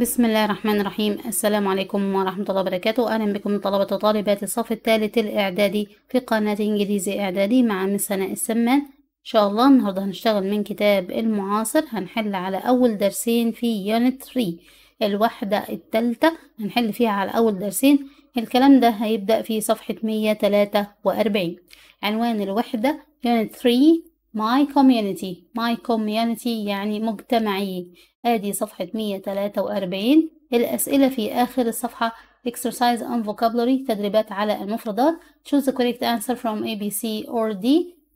بسم الله الرحمن الرحيم السلام عليكم ورحمة الله وبركاته أهلا بكم طلبة وطالبات الصف الثالث الإعدادي في قناة إنجليزي إعدادي مع مس سناء السمان إن شاء الله النهاردة هنشتغل من كتاب المعاصر هنحل على أول درسين في يونت 3 الوحدة الثالثة هنحل فيها على أول درسين الكلام ده هيبدأ في صفحة 143 عنوان الوحدة يونت 3 my community my community يعني مجتمعي ادي صفحة 143 الأسئلة في آخر الصفحة exercise on vocabulary تدريبات على المفردات choose the correct answer from A, B, C or D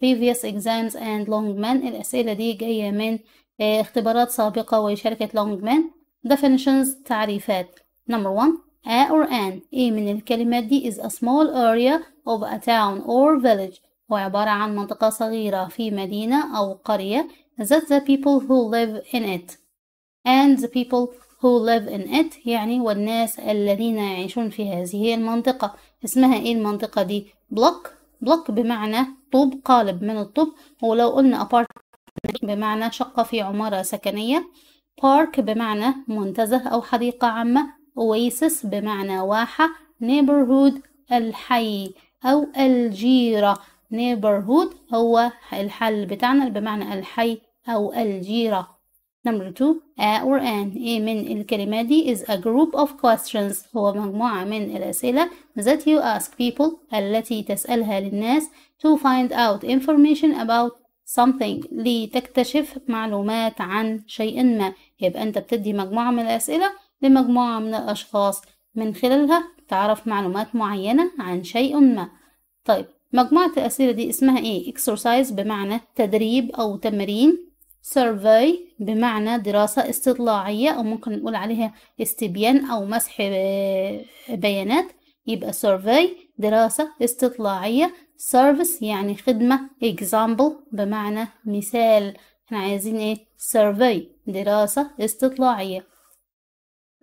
previous exams and Longman الأسئلة دي جاية من اختبارات سابقة وشركة Longman definitions تعريفات number one a or an a من الكلمات دي is a small area of a town or village هو عبارة عن منطقة صغيرة في مدينة أو قرية that the people who live in it and the people who live in it يعني والناس الذين يعيشون في هذه المنطقة اسمها ايه المنطقة دي block block بمعنى طوب قالب من الطوب ولو قلنا apartment بمعنى شقة في عمارة سكنية park بمعنى منتزه أو حديقة عامة oasis بمعنى واحة neighborhood الحي أو الجيرة neighborhood هو الحل بتاعنا بمعنى الحي أو الجيرة number two a or an a من الكلمات دي is a group of questions هو مجموعة من الأسئلة that you ask people التي تسألها للناس to find out information about something لتكتشف معلومات عن شيء ما يبقى أنت بتدي مجموعة من الأسئلة لمجموعة من الأشخاص من خلالها تعرف معلومات معينة عن شيء ما طيب مجموعة الأسئلة دي اسمها إيه؟ exercise بمعنى تدريب أو تمرين survey بمعنى دراسة استطلاعية أو ممكن نقول عليها استبيان أو مسح آه، بيانات يبقى survey دراسة استطلاعية service يعني خدمة example بمعنى مثال احنا عايزين ايه survey دراسة استطلاعية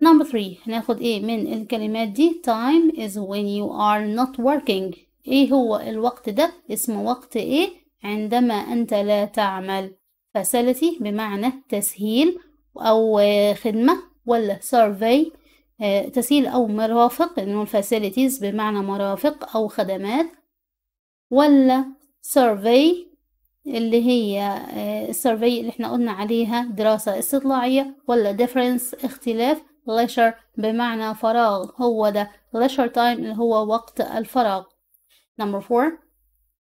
number 3 هناخد ايه من الكلمات دي time is when you are not working إيه هو الوقت ده؟ اسمه وقت إيه عندما أنت لا تعمل facility بمعنى تسهيل أو خدمة ولا سيرفي آه، تسهيل أو مرافق إنه الفاسيلتيز بمعنى مرافق أو خدمات ولا سيرفي اللي هي السيرفي آه، اللي احنا قلنا عليها دراسة استطلاعية ولا ديفرنس اختلاف ليشر بمعنى فراغ هو ده ليشر تايم اللي هو وقت الفراغ Number four,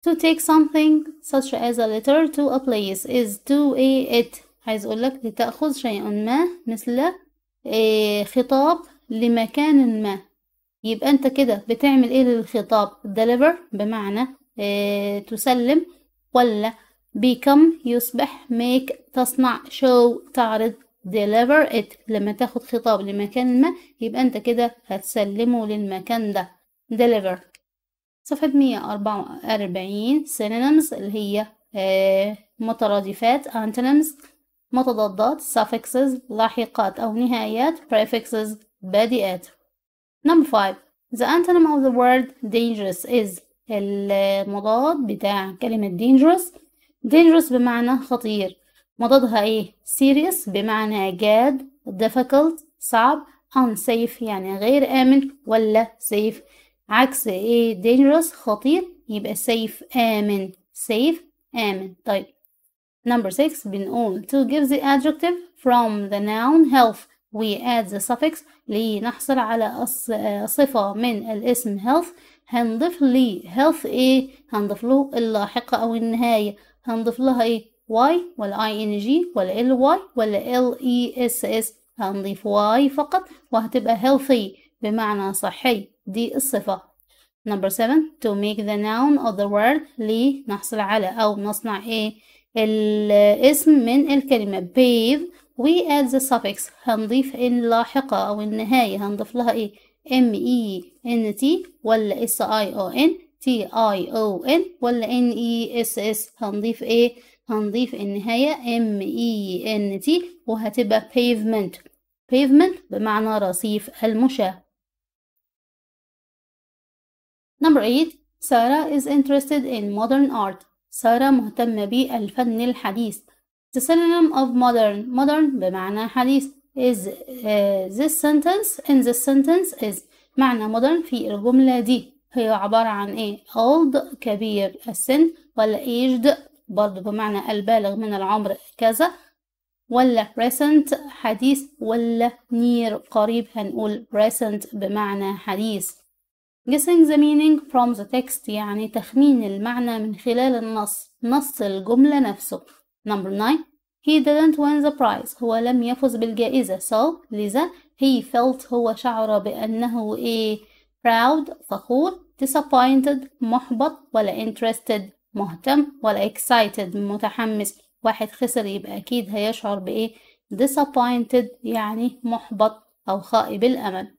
to take something such as a letter to a place is to a it عايز أقول لك لتأخذ شيئا ما مثل إيه، خطاب لمكان ما يبقى أنت كده بتعمل إيه للخطاب deliver بمعنى إيه، تسلم ولا become يصبح make تصنع show تعرض deliver it لما تاخد خطاب لمكان ما يبقى أنت كده هتسلمه للمكان ده deliver صفحة مية أربعة وأربعين synonyms اللي هي آه، مترادفات antonyms متضادات suffixes لاحقات أو نهايات prefixes بادئات number five the antonym of the word dangerous is المضاد بتاع كلمة dangerous dangerous بمعنى خطير مضادها ايه serious بمعنى جاد difficult صعب unsafe يعني غير آمن ولا safe عكس ايه dangerous خطير يبقى safe آمن safe آمن طيب number 6 بنقول to give the adjective from the noun health we add the suffix لنحصل على آه، صفة من الاسم health هنضيف لي health ايه هنضيف له اللاحقة او النهاية هنضيف لها ايه y ولا ing ولا ly ولا les هنضيف y فقط وهتبقى healthy بمعنى صحي دي الصفة number seven to make the noun of the word لي نحصل على أو نصنع إيه الاسم من الكلمة bathe we add the suffix هنضيف اللاحقة أو النهاية هنضيف لها إيه m e n t ولا s i o n t i o n ولا n e s s هنضيف إيه هنضيف النهاية m e n t وهتبقى pavement pavement بمعنى رصيف المشاة Number eight, Sarah is interested in modern art. سارة مهتمة بالفن الحديث. The synonym of modern modern بمعنى حديث is uh, this sentence in this sentence is معنى modern في الجملة دي هي عبارة عن ايه old كبير السن ولا aged برضه بمعنى البالغ من العمر كذا ولا recent حديث ولا near قريب هنقول recent بمعنى حديث Guessing the meaning from the text يعني تخمين المعنى من خلال النص نص الجملة نفسه Number 9 He didn't win the prize هو لم يفز بالجائزة so لذا he felt هو شعر بأنه إيه proud فخور disappointed محبط ولا interested مهتم ولا excited متحمس واحد خسر يبقى أكيد هيشعر بإيه disappointed يعني محبط أو خائب الأمل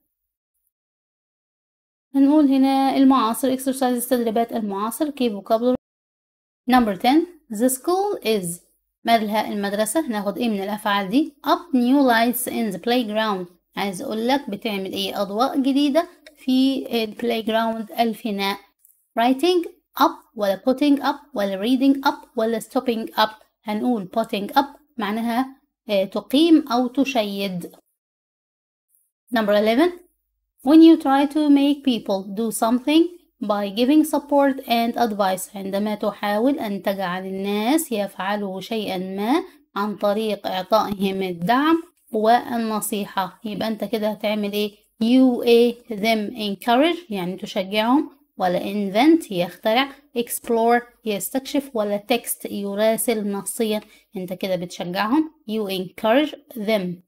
هنقول هنا المعاصر exercise التدريبات المعاصر key vocabulary number 10 the school is مالها المدرسة هناخد ايه من الأفعال دي up new lights in the playground عايز أقول لك بتعمل ايه أضواء جديدة في البلاي جراوند الفناء writing up ولا putting up ولا reading up ولا stopping up هنقول putting up معناها آه، تقيم أو تشيد number 11 when you try to make people do something by giving support and advice عندما تحاول أن تجعل الناس يفعلوا شيئا ما عن طريق إعطائهم الدعم والنصيحة يبقى أنت كده هتعمل إيه you a them encourage يعني تشجعهم ولا invent يخترع explore يستكشف ولا text يراسل نصيا أنت كده بتشجعهم you encourage them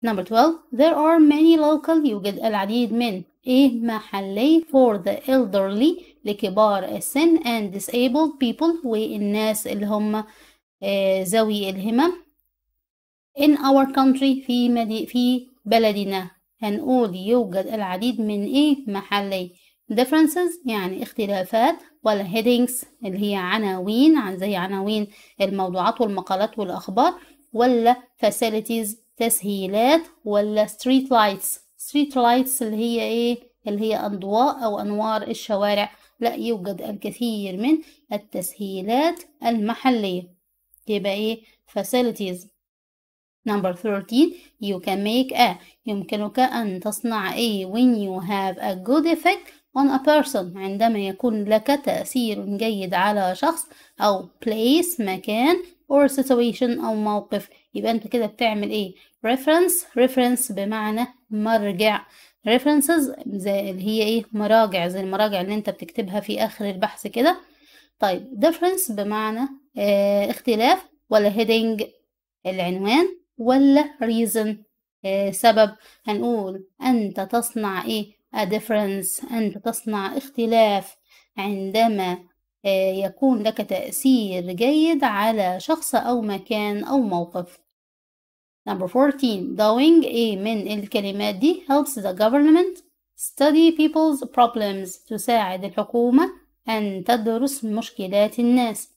Number 12 There are many local يوجد العديد من إيه محلي for the elderly لكبار السن and disabled people والناس اللي هم آه، ذوي الهمم in our country في مدي في بلدنا هنقول يوجد العديد من إيه محلي differences يعني اختلافات ولا headings اللي هي عناوين عن زي عناوين الموضوعات والمقالات والأخبار ولا facilities تسهيلات ولا ستريت لايتس ستريت لايتس اللي هي ايه اللي هي أضواء أو أنوار الشوارع لا يوجد الكثير من التسهيلات المحلية يبقى ايه facilities number 13 you can make a يمكنك أن تصنع a إيه؟ when you have a good effect on a person عندما يكون لك تأثير جيد على شخص أو place مكان or situation أو موقف يبقى أنت كده بتعمل ايه reference reference بمعنى مرجع references زي اللي هي ايه مراجع زي المراجع اللي انت بتكتبها في اخر البحث كده طيب difference بمعنى اه اختلاف ولا heading العنوان ولا reason اه سبب هنقول انت تصنع ايه a difference انت تصنع اختلاف عندما اه يكون لك تأثير جيد على شخص أو مكان أو موقف Number 14 doing A من الكلمات دي helps the government study people's problems تساعد الحكومة أن تدرس مشكلات الناس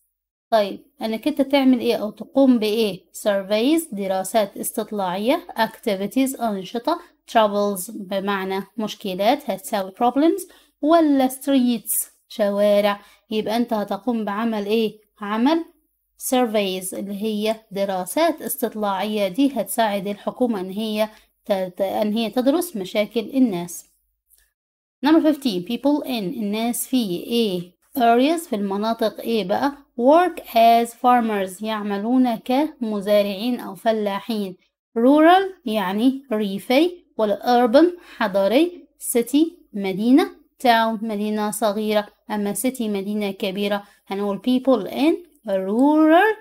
طيب أنك أنت تعمل إيه أو تقوم بإيه surveys دراسات استطلاعية activities أنشطة troubles بمعنى مشكلات هتساوي problems ولا streets شوارع يبقى أنت هتقوم بعمل إيه عمل surveys اللي هي دراسات استطلاعية دي هتساعد الحكومة إن هي أن هي تدرس مشاكل الناس number 15 people in الناس في A areas في المناطق A بقى work as farmers يعملون كمزارعين أو فلاحين rural يعني ريفي والurban حضري city مدينة town مدينة صغيرة أما city مدينة كبيرة هنقول people in rural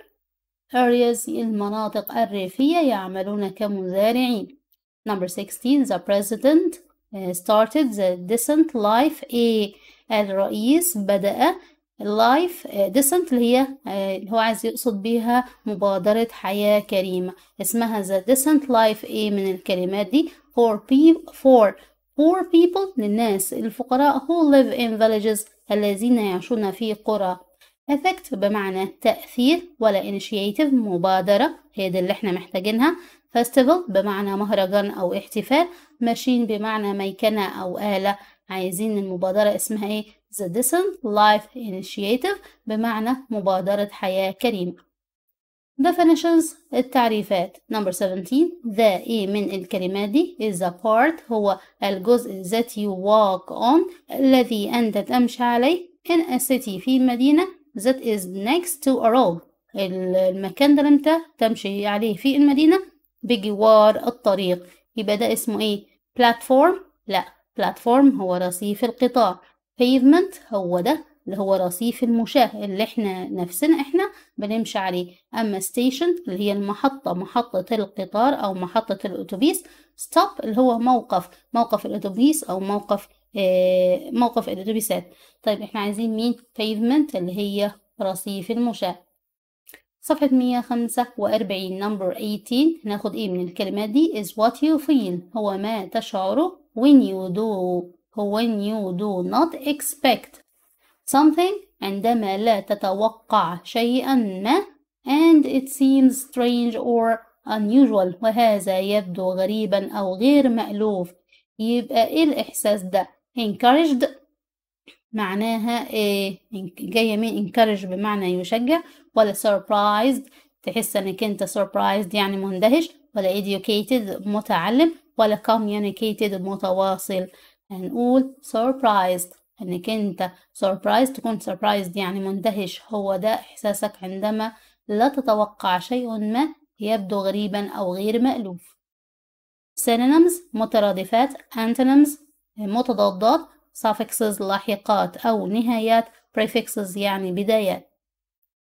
areas المناطق الريفية يعملون كمزارعين number 16 the president uh, started the decent life a الرئيس بدأ life uh, decent اللي هي uh, اللي هو عايز يقصد بيها مبادرة حياة كريمة اسمها the decent life ايه من الكلمات دي for people فور poor people للناس الفقراء who live in villages الذين يعيشون في قرى effect بمعنى تأثير ولا initiative مبادرة هي دي اللي احنا محتاجينها festival بمعنى مهرجان أو احتفال machine بمعنى ميكنة أو آلة عايزين المبادرة اسمها ايه The Decent Life Initiative بمعنى مبادرة حياة كريمة definitions التعريفات number 17 the ايه من الكلمات دي is a part هو الجزء that you walk on الذي أنت تمشي عليه in a city في مدينة that is next to a road المكان ده امتى تمشي عليه في المدينة بجوار الطريق يبقى ده اسمه ايه platform لا platform هو رصيف القطار pavement هو ده اللي هو رصيف المشاة اللي احنا نفسنا احنا بنمشي عليه اما station اللي هي المحطة محطة القطار او محطة الاتوبيس stop اللي هو موقف موقف الاتوبيس او موقف آه، موقف الأتوبيسات طيب إحنا عايزين مين pavement اللي هي رصيف المشاة صفحة 145 number 18 هناخد ايه من الكلمات دي is what you feel هو ما تشعره when you do when you do not expect something عندما لا تتوقع شيئا ما and it seems strange or unusual وهذا يبدو غريبا أو غير مألوف يبقى ايه الإحساس ده encouraged معناها ايه جايه من encourage بمعنى يشجع ولا surprised تحس انك انت surprised يعني مندهش ولا educated متعلم ولا communicated متواصل هنقول surprised انك انت surprised تكون surprised يعني مندهش هو ده احساسك عندما لا تتوقع شيء ما يبدو غريبا او غير مألوف synonyms مترادفات antonyms متضادات suffixes لاحقات أو نهايات prefixes يعني بدايات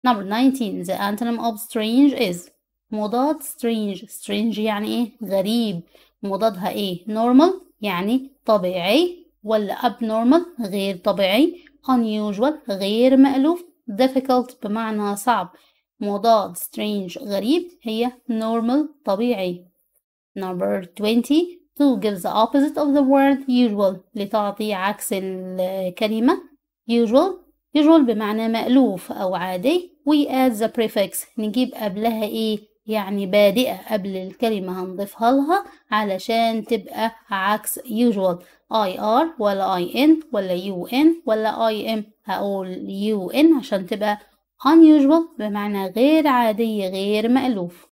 number 19 the antonym of strange is مضاد strange strange يعني إيه غريب مضادها إيه normal يعني طبيعي ولا abnormal غير طبيعي unusual غير مألوف difficult بمعنى صعب مضاد strange غريب هي normal طبيعي number 20 to give the opposite of the word usual لتعطي عكس الكلمة usual usual بمعنى مألوف أو عادي we add the prefix نجيب قبلها إيه يعني بادئة قبل الكلمة هنضيفها لها علشان تبقى عكس usual I R ولا I N ولا U N ولا I M هقول U N عشان تبقى unusual بمعنى غير عادي غير مألوف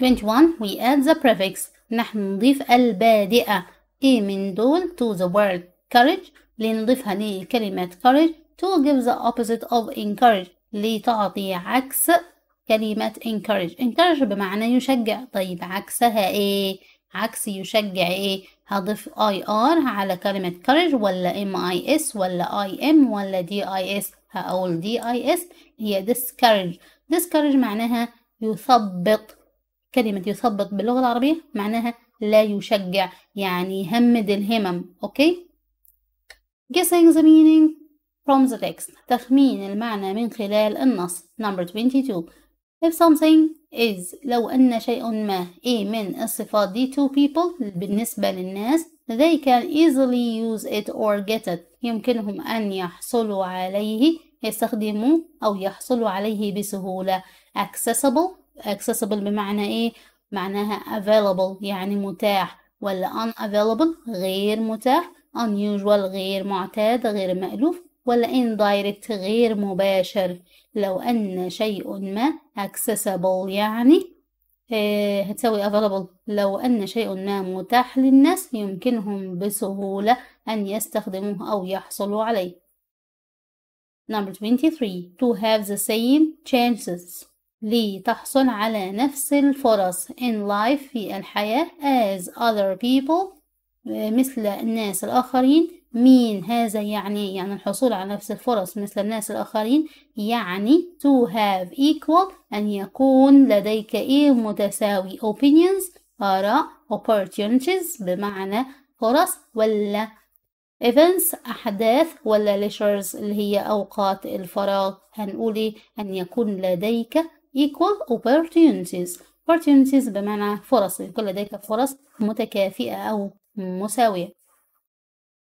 21 we add the prefix نحن نضيف البادئة إيه من دول to the word courage لنضيفها لكلمة courage to give the opposite of encourage لتعطي عكس كلمة encourage encourage بمعنى يشجع طيب عكسها إيه؟ عكس يشجع إيه؟ هضيف IR على كلمة courage ولا MIS ولا IM ولا DIS هقول DIS هي discourage discourage معناها يثبط كلمة يثبط باللغة العربية معناها لا يشجع يعني يهمد الهمم أوكي guessing the meaning from the text تخمين المعنى من خلال النص number 22 if something is لو أن شيء ما إيه من الصفات دي to people بالنسبة للناس they can easily use it or get it يمكنهم أن يحصلوا عليه يستخدموا أو يحصلوا عليه بسهولة accessible accessible بمعنى ايه معناها available يعني متاح ولا unavailable غير متاح unusual غير معتاد غير مألوف ولا indirect غير مباشر لو أن شيء ما accessible يعني آه، هتساوي available لو أن شيء ما متاح للناس يمكنهم بسهولة أن يستخدموه أو يحصلوا عليه Number 23 to have the same chances لتحصل على نفس الفرص in life في الحياة as other people آه، مثل الناس الآخرين مين هذا يعني يعني الحصول على نفس الفرص مثل الناس الآخرين يعني to have equal أن يكون لديك إيه متساوي opinions آراء opportunities بمعنى فرص ولا events أحداث ولا leisures اللي هي أوقات الفراغ هنقول إيه أن يكون لديك equal opportunities opportunities بمعنى فرص يكون لديك فرص متكافئة أو مساوية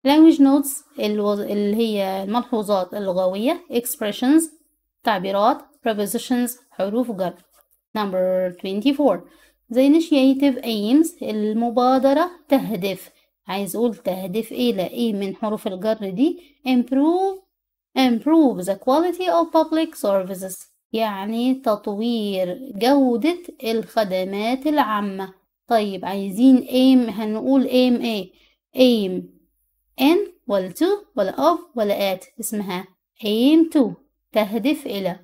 language notes اللي هي الملحوظات اللغوية expressions تعبيرات prepositions حروف جر number 24 the initiative aims المبادرة تهدف عايز أقول تهدف إيه لإيه من حروف الجر دي improve improve the quality of public services يعني تطوير جودة الخدمات العامة طيب عايزين aim هنقول aim ايه aim in ولا to ولا of ولا at اسمها aim to تهدف إلى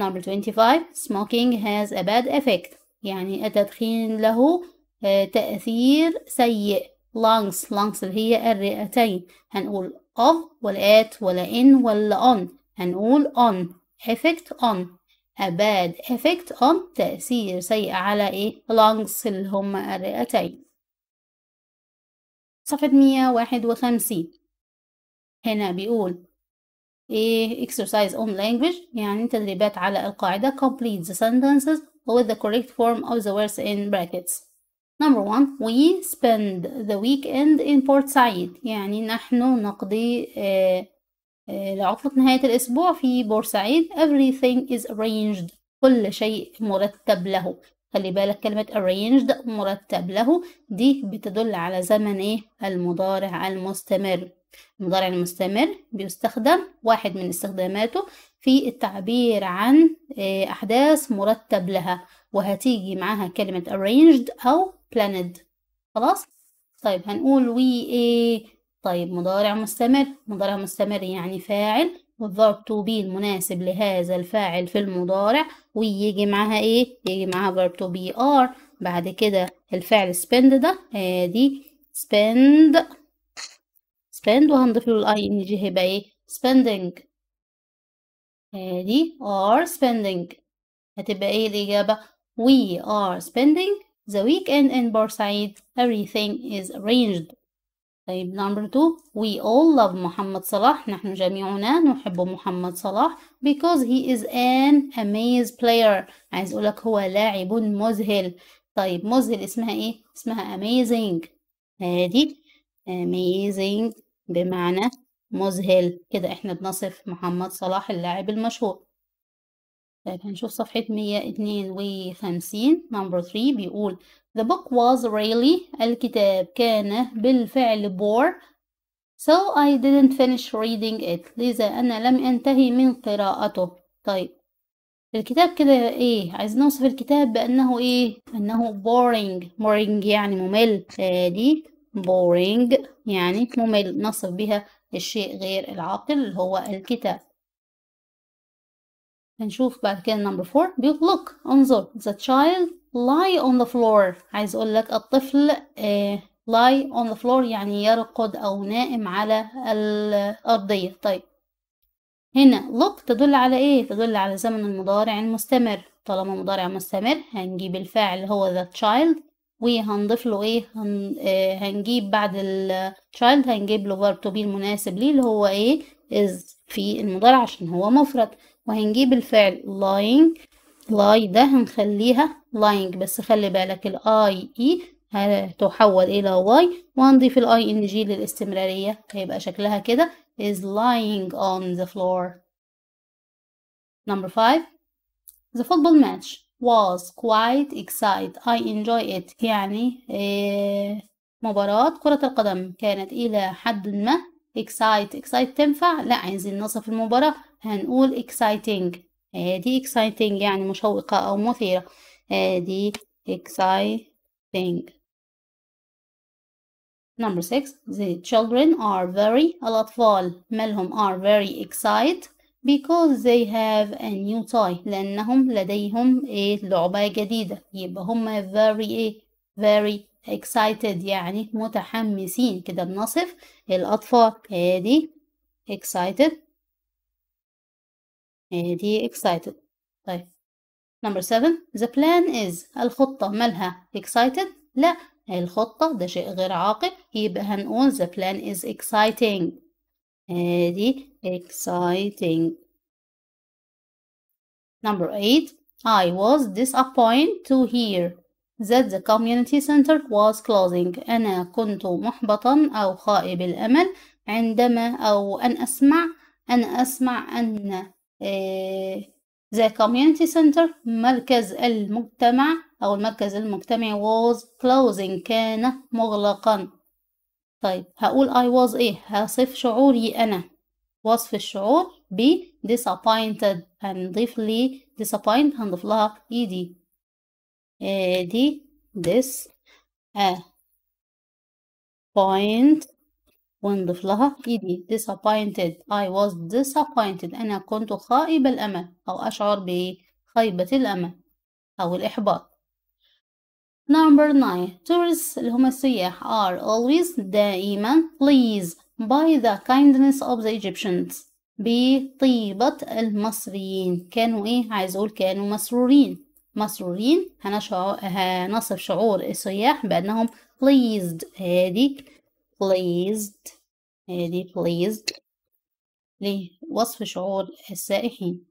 number 25 smoking has a bad effect يعني التدخين له آه، تأثير سيء lungs lungs اللي هي الرئتين هنقول of ولا at ولا in ولا on هنقول on effect on a bad effect on تأثير سيء على ايه lungs اللي هم الرئتين صفحة مية واحد وخمسين هنا بيقول ايه exercise on language يعني تدريبات على القاعدة complete the sentences with the correct form of the words in brackets Number one, we spend the weekend in Port Said. يعني نحن نقضي آه، لعطلة نهاية الأسبوع في بورسعيد everything is arranged كل شيء مرتب له خلي بالك كلمة arranged مرتب له دي بتدل على زمن ايه المضارع المستمر المضارع المستمر بيستخدم واحد من استخداماته في التعبير عن آه، أحداث مرتب لها وهتيجي معاها كلمة arranged أو planned خلاص طيب هنقول we طيب مضارع مستمر مضارع مستمر يعني فاعل والضرب تو بي المناسب لهذا الفاعل في المضارع ويجي معاها ايه يجي معاها verb to be are بعد كده الفعل spend ده ادي spend spend وهنضيف له الاي ان جي هيبقى ايه spending ادي are spending هتبقى ايه الاجابه we are spending the weekend in بورسعيد everything is arranged طيب number two we all love محمد صلاح نحن جميعنا نحب محمد صلاح because he is an amazing player عايز اقولك هو لاعب مذهل طيب مذهل اسمها ايه اسمها amazing هادي amazing بمعنى مذهل كده احنا بنصف محمد صلاح اللاعب المشهور طيب هنشوف صفحة 152 نمبر 3 بيقول The book was really الكتاب كان بالفعل bore So I didn't finish reading it لذا أنا لم أنتهي من قراءته طيب الكتاب كده ايه عايزين نوصف الكتاب بأنه ايه أنه boring boring يعني ممل فادي boring يعني ممل نصف بها الشيء غير العاقل اللي هو الكتاب هنشوف بعد كده نمبر 4 بيقول look انظر the child lie on the floor عايز اقول لك الطفل آه lie on the floor يعني يرقد او نائم على الارضيه طيب هنا look تدل على ايه تدل على زمن المضارع المستمر طالما مضارع مستمر هنجيب الفاعل هو the child وهنضيف له ايه هن... آه هنجيب بعد ال child هنجيب له verb to be المناسب ليه اللي هو ايه is في المضارع عشان هو مفرد وهنجيب الفعل lying lie ده هنخليها lying بس خلي بالك الاي اي e هتحول الى واي وهنضيف الاي ان جي للاستمرارية هيبقى شكلها كده is lying on the floor number five the football match was quite excited I enjoy it يعني آه، مباراة كرة القدم كانت إلى حد ما excited. Excited تنفع لا عايزين نصف المباراة هنقول exciting دي exciting يعني مشوقة أو مثيرة دي exciting Number six, the children are very الأطفال مالهم are very excited because they have a new toy لأنهم لديهم لعبة جديدة يبقى هم very very excited يعني متحمسين كده بنصف الأطفال هادي excited دي excited طيب number seven the plan is الخطة مالها excited لا هي الخطة ده شيء غير عاقل يبقى هنقول the plan is exciting دي exciting Number eight I was disappointed to hear that the community center was closing أنا كنت محبطا أو خائب الأمل عندما أو أن أسمع أن أسمع أن إيه، The community center مركز المجتمع أو المركز المجتمعي was closing كان مغلقا طيب هقول I was إيه هصف شعوري أنا وصف الشعور ب disappointed هنضيف لي disappointed هنضيف لها إي دي دي this a point ونضيف لها إيدي disappointed I was disappointed أنا كنت خائب الأمل أو أشعر بخيبة الأمل أو الإحباط Number 9 tourists اللي هم السياح are always دائما pleased by the kindness of the Egyptians بطيبة المصريين كانوا إيه عايز أقول كانوا مسرورين مسرورين هنشعر هنصف شعور السياح بأنهم pleased هذه pleased هذه آه، pleased ليه وصف شعور السائحين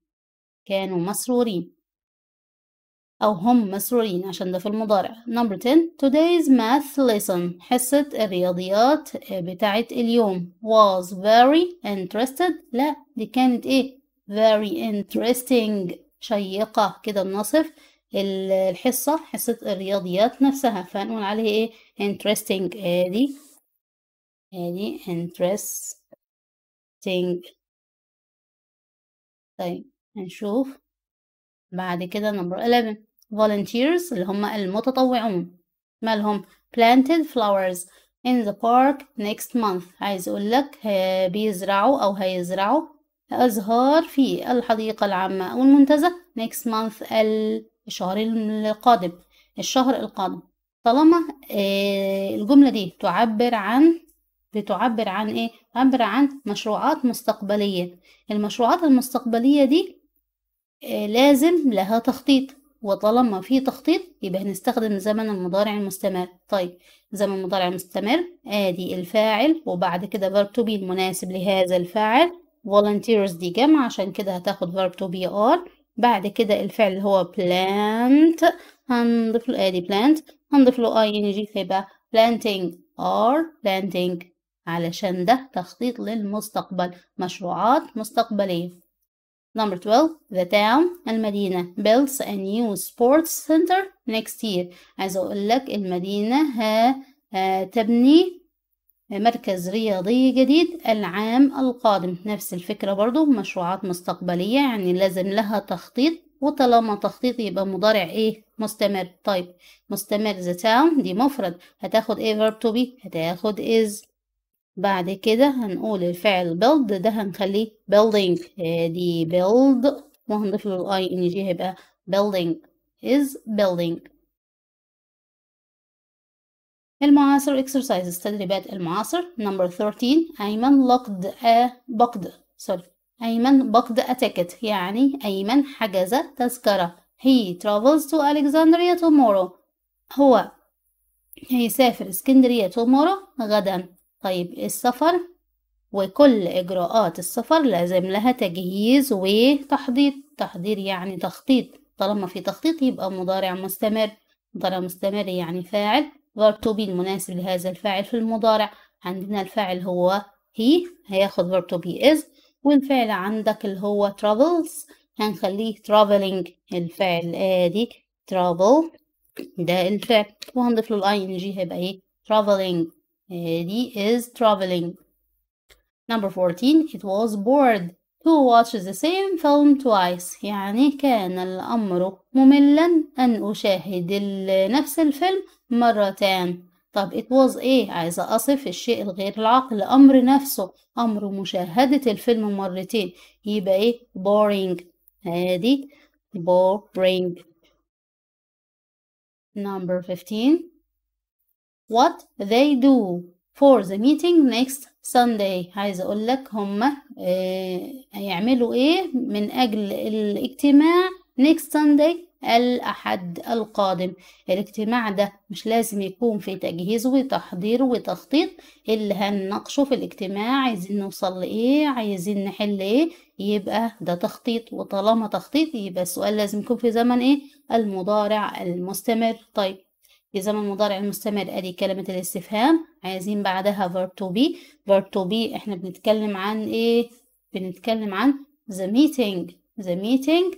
كانوا مسرورين أو هم مسرورين عشان ده في المضارع number 10 today's math lesson حصة الرياضيات آه، بتاعت اليوم was very interested لا دي كانت ايه very interesting شيقة كده بنصف الحصة حصة الرياضيات نفسها فهنقول عليه ايه interesting آه، دي يعني interesting طيب هنشوف بعد كده نمبر 11 volunteers اللي هم المتطوعون مالهم planted flowers in the park next month عايز اقول لك بيزرعوا او هيزرعوا أزهار في الحديقة العامة أو المنتزه next month الشهر القادم الشهر القادم طالما آه، الجملة دي تعبر عن لتعبر عن إيه؟ تعبر عن مشروعات مستقبلية المشروعات المستقبلية دي آه، لازم لها تخطيط وطالما في تخطيط يبقى هنستخدم زمن المضارع المستمر طيب زمن المضارع المستمر ادي الفاعل وبعد كده verb to be المناسب لهذا الفاعل volunteers دي جمع عشان كده هتاخد verb to be are بعد كده الفعل اللي هو plant هنضيف له ادي plant هنضيف له ing فيبقى planting are planting علشان ده تخطيط للمستقبل مشروعات مستقبلية Number 12 The town المدينة builds a new sports center next year عايزة أقول لك المدينة هتبني آه، مركز رياضي جديد العام القادم نفس الفكرة برضو مشروعات مستقبلية يعني لازم لها تخطيط وطالما تخطيط يبقى مضارع ايه مستمر طيب مستمر the town دي مفرد هتاخد ايه verb to be هتاخد is بعد كده هنقول الفعل build ده هنخليه building آه، دي build وهنضيف له الاي ان جي هيبقى building is building المعاصر exercises تدريبات المعاصر number 13 أيمن لقد ا آه، بقد سوري أيمن بقد أتكت يعني أيمن حجز تذكرة he travels to Alexandria tomorrow هو هيسافر اسكندرية tomorrow غدا طيب السفر وكل إجراءات السفر لازم لها تجهيز وتحضير تحضير يعني تخطيط طالما في تخطيط يبقى مضارع مستمر مضارع مستمر يعني فاعل verb to be المناسب لهذا الفاعل في المضارع عندنا الفاعل هو he هياخد verb to be is والفعل عندك اللي هو travels هنخليه traveling الفعل ادي travel ده الفعل وهنضيف له ال ing هيبقى ايه traveling هادي is traveling number 14 it was bored to watch the same film twice يعني كان الأمر مملا أن أشاهد نفس الفيلم مرتان طب it was ايه عايزة أصف الشيء الغير العقل أمر نفسه أمر مشاهدة الفيلم مرتين يبقى ايه boring هادي boring number 15 what they do for the meeting next Sunday عايز اقول لك هما آه، هيعملوا ايه من اجل الاجتماع next Sunday الأحد القادم الاجتماع ده مش لازم يكون في تجهيز وتحضير وتخطيط اللي هنناقشه في الاجتماع عايزين نوصل لإيه عايزين نحل إيه يبقى ده تخطيط وطالما تخطيط يبقى السؤال لازم يكون في زمن إيه المضارع المستمر طيب في زمن مضارع المستمر ادي كلمة الاستفهام عايزين بعدها verb to be verb to be احنا بنتكلم عن ايه بنتكلم عن the meeting the meeting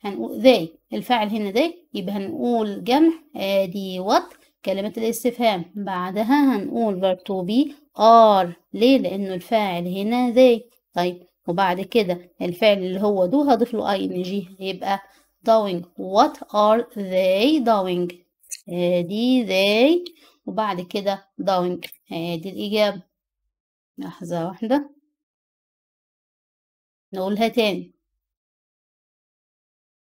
هنقول they الفاعل هنا they يبقى هنقول جمع ادي what كلمة الاستفهام بعدها هنقول verb to be are ليه لانه الفاعل هنا they طيب وبعد كده الفعل اللي هو do هضيف له ing هيبقى doing what are they doing ادي آه، they وبعد كده doing ادي آه، الإجابة لحظة واحدة نقولها تاني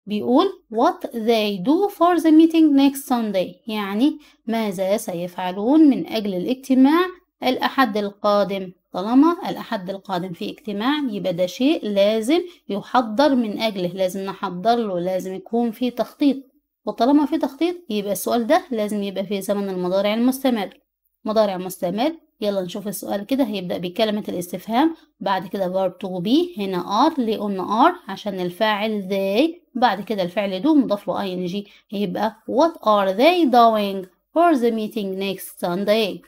بيقول what they do for the meeting next Sunday يعني ماذا سيفعلون من أجل الاجتماع الأحد القادم طالما الأحد القادم في اجتماع يبقى ده شيء لازم يحضر من أجله لازم نحضر له لازم يكون في تخطيط وطالما في تخطيط يبقى السؤال ده لازم يبقى في زمن المضارع المستمر مضارع مستمر يلا نشوف السؤال كده هيبدأ بكلمة الاستفهام بعد كده verb to be هنا are ليه قلنا are عشان الفاعل they بعد كده الفعل do مضاف له ing هيبقى what are they doing for the meeting next Sunday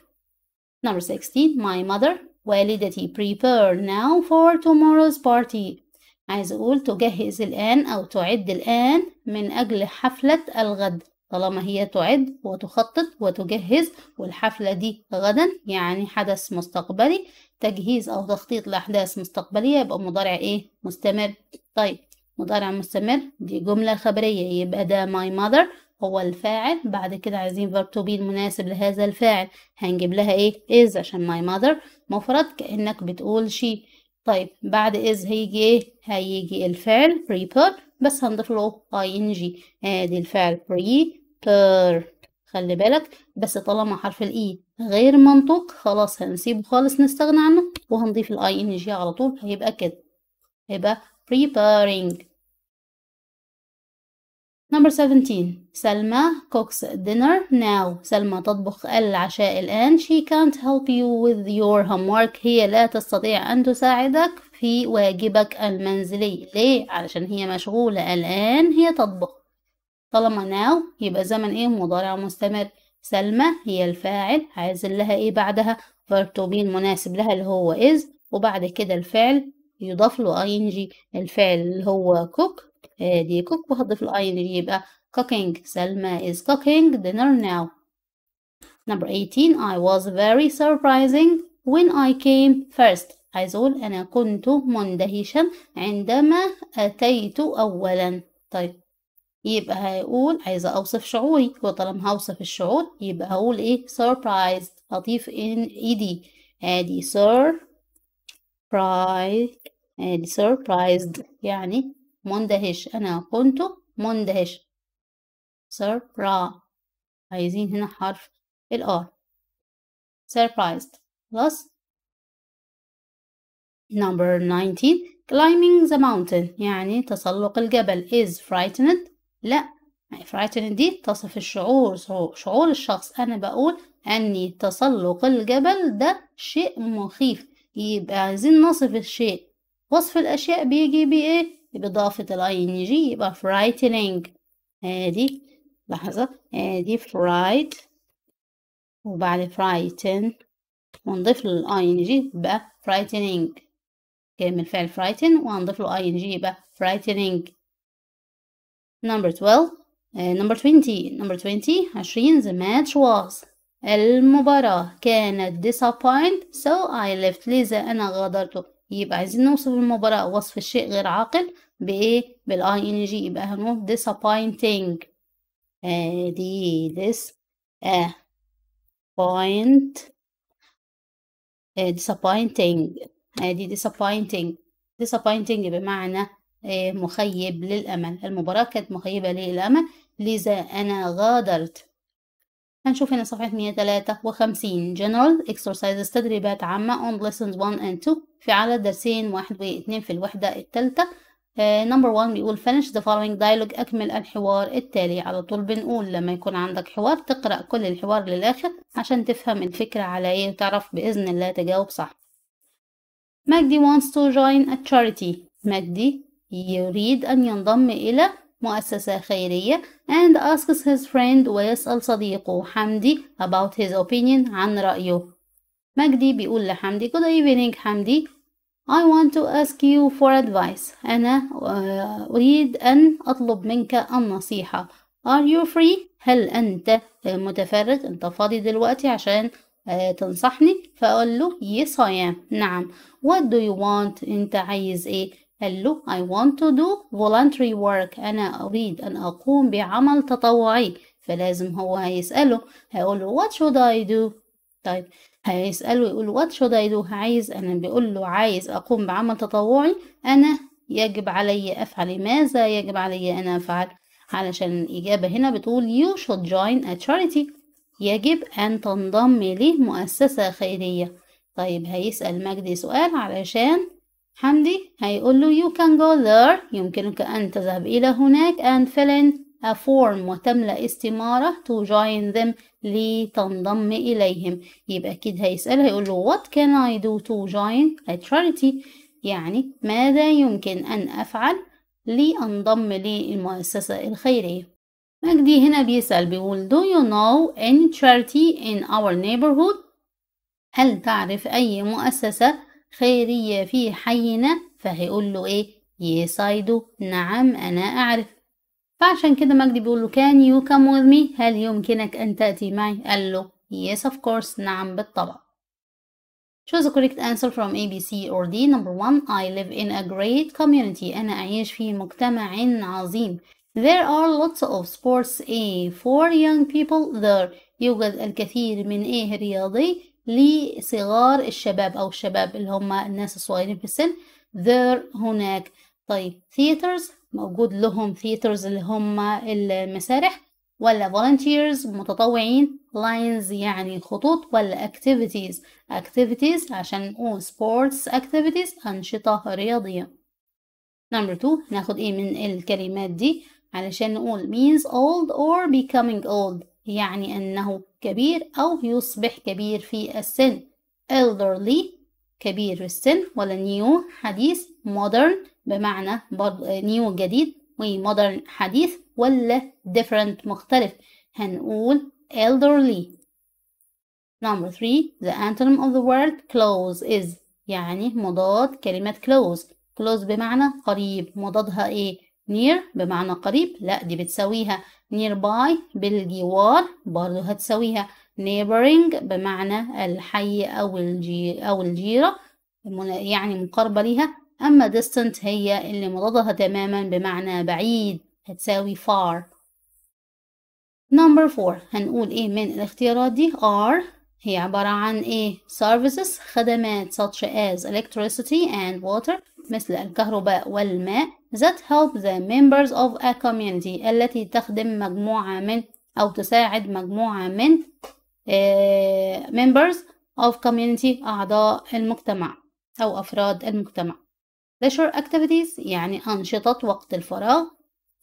number 16 my mother والدتي prepare now for tomorrow's party عايز أقول تجهز الآن أو تعد الآن من أجل حفلة الغد طالما هي تعد وتخطط وتجهز والحفلة دي غدا يعني حدث مستقبلي تجهيز أو تخطيط لأحداث مستقبلية يبقى مضارع إيه مستمر طيب مضارع مستمر دي جملة خبرية يبقى ده my mother هو الفاعل بعد كده عايزين verb to be المناسب لهذا الفاعل هنجيب لها ايه is عشان my mother مفرد كأنك بتقول she طيب بعد is هيجي إيه؟ هيجي الفعل prepare بس هنضيف له ing ادي آه، الفعل prepare خلي بالك بس طالما حرف الإي e غير منطوق خلاص هنسيبه خالص نستغنى عنه وهنضيف ال ing على طول هيبقى كده هيبقى preparing Number 17 سلمى cooks dinner now سلمى تطبخ العشاء الآن She can't help you with your homework هي لا تستطيع أن تساعدك في واجبك المنزلي ليه؟ علشان هي مشغولة الآن هي تطبخ طالما now يبقى زمن ايه مضارع مستمر سلمى هي الفاعل عايز لها ايه بعدها verb to be المناسب لها اللي هو is وبعد كده الفعل يضاف له ing الفعل اللي هو cook آه، دي كوك وهضيف الاي يبقى cooking سلمى is cooking dinner now number 18 I was very surprising when I came first عايز اقول انا كنت مندهشا عندما اتيت اولا طيب يبقى هيقول عايزة أوصف شعوري وطالما هوصف الشعور يبقى هقول إيه surprised هضيف إن إيدي أدي surprise أدي surprised يعني مندهش أنا كنت مندهش سربرا عايزين هنا حرف الآر surprised plus number 19 climbing the mountain يعني تسلق الجبل is frightened لا يعني frightened دي تصف الشعور شعور الشخص أنا بقول أني تسلق الجبل ده شيء مخيف يبقى عايزين نصف الشيء وصف الأشياء بيجي بإيه بإضافة الاي ان جي يبقى frightening ادي لحظة ادي fright وبعد frighten ونضيف له الاي ان جي يبقى frightening كلمة الفعل frighten وهنضيف له اي ان جي يبقى frightening number 12 نمبر آه، number 20 number 20 عشرين the match was المباراة كانت disappointed so I left لذا أنا غادرته يبقى عايزين نوصف المباراة وصف الشيء غير عاقل بإيه؟ بالآي إن جي يبقى هنقول disappointing آه، دي ديس آه بوينت آه، disappointing آدي آه، disappointing disappointing بمعنى مخيب للأمل المباراة كانت مخيبة للأمل لذا أنا غادرت هنشوف هنا صفحة 153 General Exercises تدريبات عامة on Lessons 1 and 2 في على درسين واحد واثنين في الوحدة الثالثة نمبر 1 بيقول finish the following dialogue أكمل الحوار التالي على طول بنقول لما يكون عندك حوار تقرأ كل الحوار للآخر عشان تفهم الفكرة على إيه وتعرف بإذن الله تجاوب صح مجدي wants to join a charity مجدي يريد أن ينضم إلى مؤسسة خيرية and asks his friend ويسأل صديقه حمدي about his opinion عن رأيه مجدي بيقول لحمدي good evening حمدي I want to ask you for advice أنا آه، أريد أن أطلب منك النصيحة Are you free? هل أنت متفرغ أنت فاضي دلوقتي عشان آه، تنصحني؟ فأقول له yes I am نعم What do you want? أنت عايز إيه؟ قال له I want to do voluntary work أنا أريد أن أقوم بعمل تطوعي فلازم هو هيسأله هيقول له what should I do طيب هيسأله يقول what should I do عايز أنا بيقول له عايز أقوم بعمل تطوعي أنا يجب علي أفعل ماذا يجب علي أن أفعل علشان الإجابة هنا بتقول you should join a charity يجب أن تنضم لمؤسسة خيرية طيب هيسأل مجدي سؤال علشان حمدي هيقول له you can go there يمكنك أن تذهب إلى هناك and fill in a form وتملأ استمارة to join them لتنضم إليهم يبقى أكيد هيسأل هيقول له what can I do to join a charity يعني ماذا يمكن أن أفعل لأنضم للمؤسسة الخيرية مجدي هنا بيسأل بيقول do you know any charity in our neighborhood هل تعرف أي مؤسسة خيرية في حينا فهيقول له إيه يسايدو نعم أنا أعرف فعشان كده مجدي بيقول له Can you come with me هل يمكنك أن تأتي معي قال له yes of course نعم بالطبع Choose a correct answer from A, B, C or D Number one I live in a great community أنا أعيش في مجتمع عظيم There are lots of sports A for young people there يوجد الكثير من A رياضي لصغار الشباب أو الشباب اللي هم الناس الصغيرين في السن there هناك طيب theaters موجود لهم theaters اللي هم المسارح ولا volunteers متطوعين lines يعني خطوط ولا activities activities عشان نقول sports activities أنشطة رياضية number two ناخد ايه من الكلمات دي علشان نقول means old or becoming old يعني أنه كبير أو يصبح كبير في السن elderly كبير في السن ولا new حديث modern بمعنى آه، new جديد ومودرن حديث ولا different مختلف هنقول elderly number three the antonym of the word close is يعني مضاد كلمة close close بمعنى قريب مضادها ايه near بمعنى قريب لا دي بتساويها nearby بالجوار برضو هتساويها neighboring بمعنى الحي أو الجي أو الجيرة يعني مقاربة ليها أما distant هي اللي مضادها تماما بمعنى بعيد هتساوي far number four هنقول إيه من الاختيارات دي are هي عبارة عن إيه services خدمات such as electricity and water مثل الكهرباء والماء that help the members of a community التي تخدم مجموعة من أو تساعد مجموعة من آه، members of community أعضاء المجتمع أو أفراد المجتمع leisure activities يعني أنشطة وقت الفراغ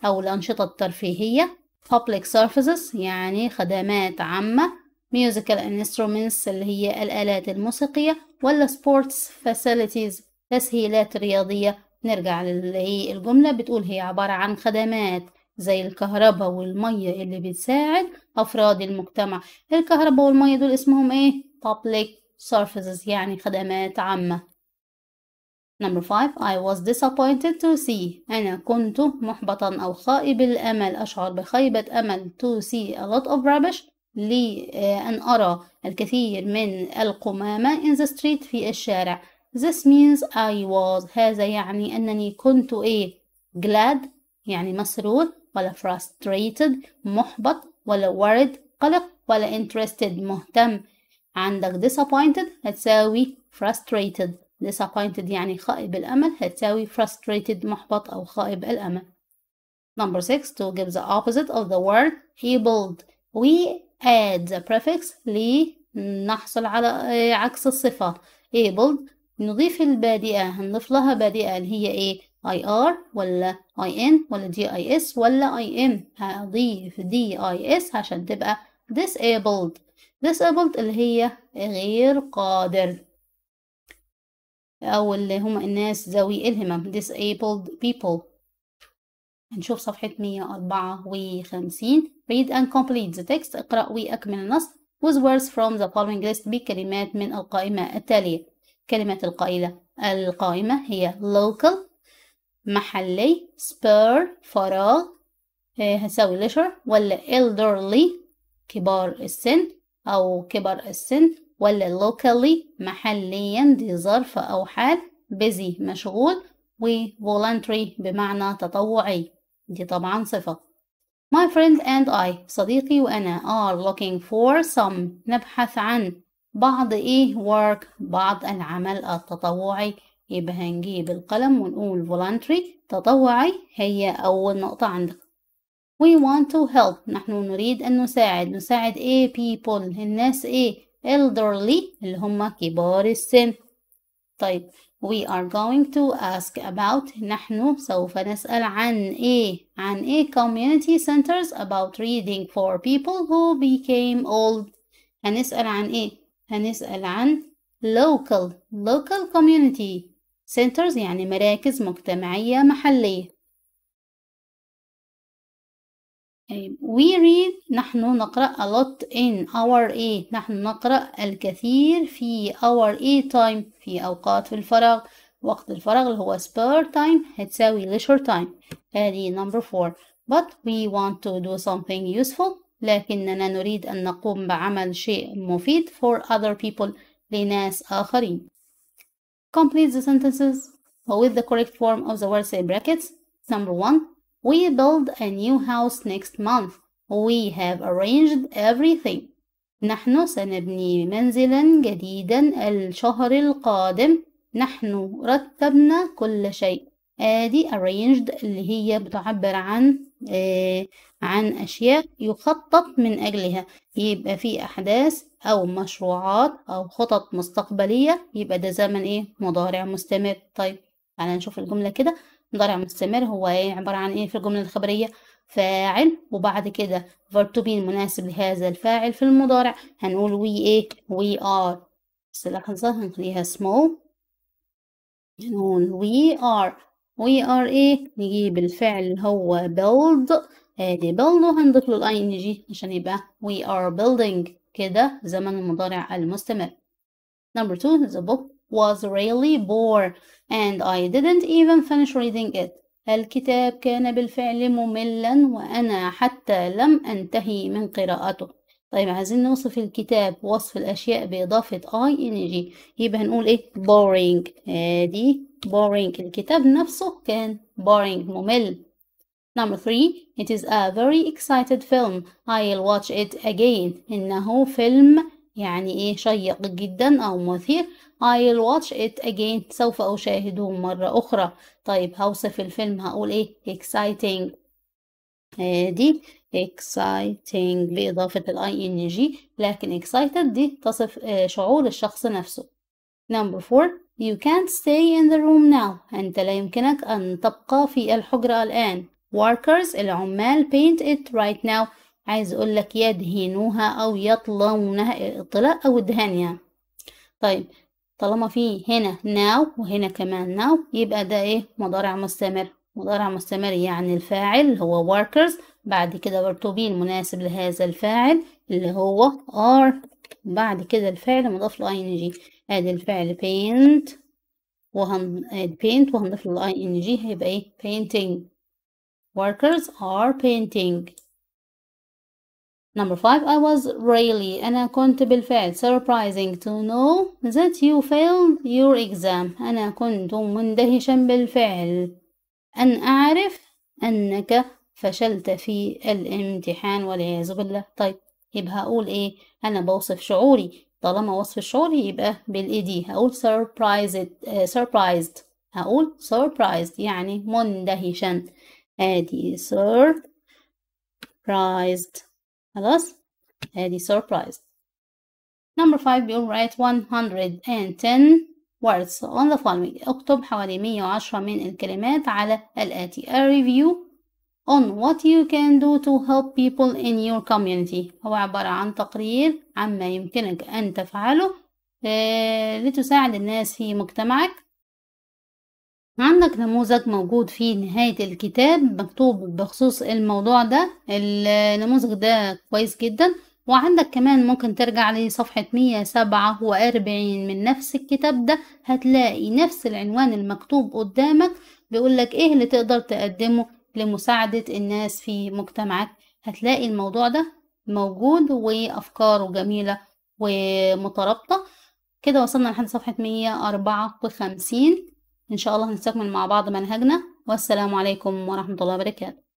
أو الأنشطة الترفيهية public services يعني خدمات عامة musical instruments اللي هي الآلات الموسيقية ولا sports facilities تسهيلات رياضية نرجع للجملة الجملة بتقول هي عبارة عن خدمات زي الكهرباء والمية اللي بتساعد أفراد المجتمع الكهرباء والمية دول اسمهم إيه؟ public services يعني خدمات عامة Number 5 I was disappointed to see أنا كنت محبطا أو خائب الأمل أشعر بخيبة أمل to see a lot of rubbish لأن آه، أرى الكثير من القمامة in the street في الشارع This means I was هذا يعني أنني كنت إيه glad يعني مسرور ولا frustrated محبط ولا worried قلق ولا interested مهتم عندك disappointed هتساوي frustrated disappointed يعني خائب الأمل هتساوي frustrated محبط أو خائب الأمل Number six to give the opposite of the word able we add the prefix لنحصل على عكس الصفة able نضيف البادئة هنضيف لها بادئة اللي هي ايه اي ار ولا اي ان ولا دي اي اس ولا اي ام هضيف دي اي اس عشان تبقى disabled disabled اللي هي غير قادر او اللي هم الناس ذوي الهمم disabled people هنشوف صفحة 154 read and complete the text اقرأ وأكمل النص with words from the following list بكلمات من القائمة التالية كلمة القائلة القائمة هي local محلي spare فراغ إيه، هساوي leisure ولا elderly كبار السن أو كبر السن ولا locally محليا دي ظرف أو حال busy مشغول و voluntary بمعنى تطوعي دي طبعا صفة My friend and I صديقي وأنا are looking for some نبحث عن بعض ايه work بعض العمل التطوعي يبقى هنجيب القلم ونقول voluntary تطوعي هي أول نقطة عندك we want to help نحن نريد أن نساعد نساعد ايه people الناس ايه elderly اللي هم كبار السن طيب we are going to ask about نحن سوف نسأل عن ايه عن ايه community centers about reading for people who became old هنسأل عن ايه هنسأل عن local local community centers يعني مراكز مجتمعية محلية we read نحن نقرأ a lot in our a نحن نقرأ الكثير في our a time في أوقات في الفراغ وقت الفراغ اللي هو spare time هتساوي leisure time هذه number four but we want to do something useful لكننا نريد أن نقوم بعمل شيء مفيد for other people لناس آخرين. Complete the sentences with the correct form of the words in brackets. Number one, we build a new house next month. We have arranged everything. نحن سنبني منزلا جديدا الشهر القادم. نحن رتبنا كل شيء. آدي arranged اللي هي بتعبر عن آه، عن أشياء يخطط من أجلها يبقى في أحداث أو مشروعات أو خطط مستقبلية يبقى ده زمن إيه مضارع مستمر طيب تعالى نشوف الجملة كده مضارع مستمر هو إيه عبارة عن إيه في الجملة الخبرية فاعل وبعد كده فرتوبين مناسب لهذا الفاعل في المضارع هنقول وي إيه وي آر بس لحظة هنخليها small نقول وي آر وي ار ايه نجيب الفعل اللي هو build ادي آه، يعني build وهنضيف له الاي ان جي عشان يبقى we are building كده زمن المضارع المستمر number two the book was really bore and I didn't even finish reading it الكتاب كان بالفعل مملا وأنا حتى لم أنتهي من قراءته طيب عايزين نوصف الكتاب وصف الأشياء بإضافة ING إن جي يبقى هنقول إيه boring هادي آه، boring الكتاب نفسه كان boring ممل Number three, it is a very excited film. I'll watch it again. إنه فيلم يعني إيه شيق جدا أو مثير. I'll watch it again. سوف أشاهده مرة أخرى. طيب هوصف الفيلم هقول إيه exciting. آه، دي exciting بإضافة ال ing لكن excited دي تصف آه، شعور الشخص نفسه. Number four, You can't stay in the room now. أنت لا يمكنك أن تبقى في الحجرة الآن. Workers العمال paint it right now. عايز أقول لك يدهنوها أو يطلونها الطلاء أو إدهانها. طيب طالما في هنا now وهنا كمان now يبقى ده إيه مضارع مستمر. مضارع مستمر يعني الفاعل هو workers بعد كده برتوبي المناسب لهذا الفاعل اللي هو are بعد كده الفعل مضاف له ing ادي الفعل paint وهن ادي paint وهنضيف ال الاي ان جي هيبقى ايه painting workers are painting Number five, I was really أنا كنت بالفعل surprising to know that you failed your exam. أنا كنت مندهشا بالفعل أن أعرف أنك فشلت في الامتحان والعياذ بالله. طيب يبقى هقول إيه؟ أنا بوصف شعوري طالما وصف الشغل يبقى بالاي دي هقول surprised سربرايزد آه، هقول surprised يعني مندهشا ادي surprised خلاص ادي surprised نمبر 5 بيقول write 110 words on the following اكتب حوالي 110 من الكلمات على الآتي a review on what you can do to help people in your community هو عبارة عن تقرير عما يمكنك أن تفعله آه، لتساعد الناس في مجتمعك عندك نموذج موجود في نهاية الكتاب مكتوب بخصوص الموضوع ده النموذج ده كويس جدا وعندك كمان ممكن ترجع لصفحة مية سبعة وأربعين من نفس الكتاب ده هتلاقي نفس العنوان المكتوب قدامك بيقولك ايه اللي تقدر تقدمه لمساعدة الناس في مجتمعك هتلاقي الموضوع ده موجود وأفكاره جميلة ومترابطة كده وصلنا لحد صفحة 154 إن شاء الله هنستكمل مع بعض منهجنا والسلام عليكم ورحمة الله وبركاته